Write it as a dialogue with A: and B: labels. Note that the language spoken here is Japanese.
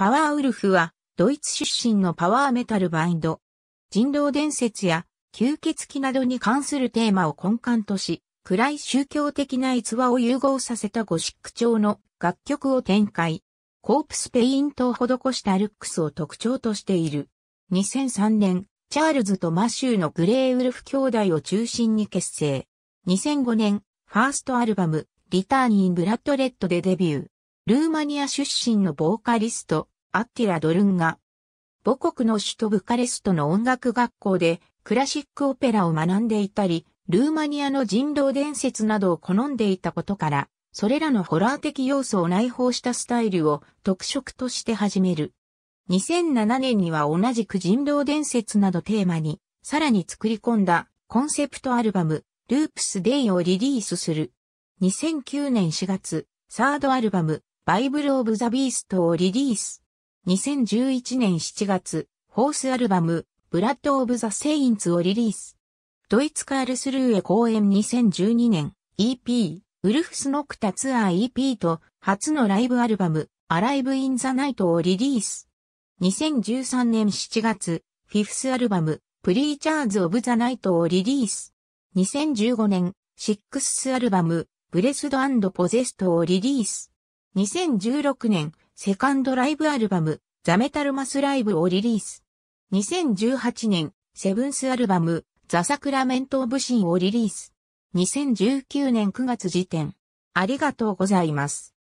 A: パワーウルフは、ドイツ出身のパワーメタルバンド。人道伝説や、吸血鬼などに関するテーマを根幹とし、暗い宗教的な逸話を融合させたゴシック調の楽曲を展開。コープスペイントを施したルックスを特徴としている。2003年、チャールズとマシューのグレーウルフ兄弟を中心に結成。2005年、ファーストアルバム、リターニン・ブラッドレッドでデビュー。ルーマニア出身のボーカリスト、アッティラ・ドルンガ。母国の首都ブカレストの音楽学校でクラシックオペラを学んでいたり、ルーマニアの人道伝説などを好んでいたことから、それらのホラー的要素を内包したスタイルを特色として始める。2007年には同じく人道伝説などテーマに、さらに作り込んだコンセプトアルバム、ループスデイをリリースする。2009年4月、サードアルバム、バイブル・オブ・ザ・ビーストをリリース。2011年7月、ホースアルバム、ブラッド・オブ・ザ・セインツをリリース。ドイツカールスルーへ公演2012年 EP、ウルフスノクタツアー EP と初のライブアルバム、アライブ・イン・ザ・ナイトをリリース。2013年7月、フィフスアルバム、プリーチャーズ・オブ・ザ・ナイトをリリース。2015年、シックスアルバム、ブレスドポゼストをリリース。2016年、セカンドライブアルバム、ザ・メタルマスライブをリリース。2018年、セブンスアルバム、ザ・サクラメント・オブ・シンをリリース。2019年9月時点。ありがとうございます。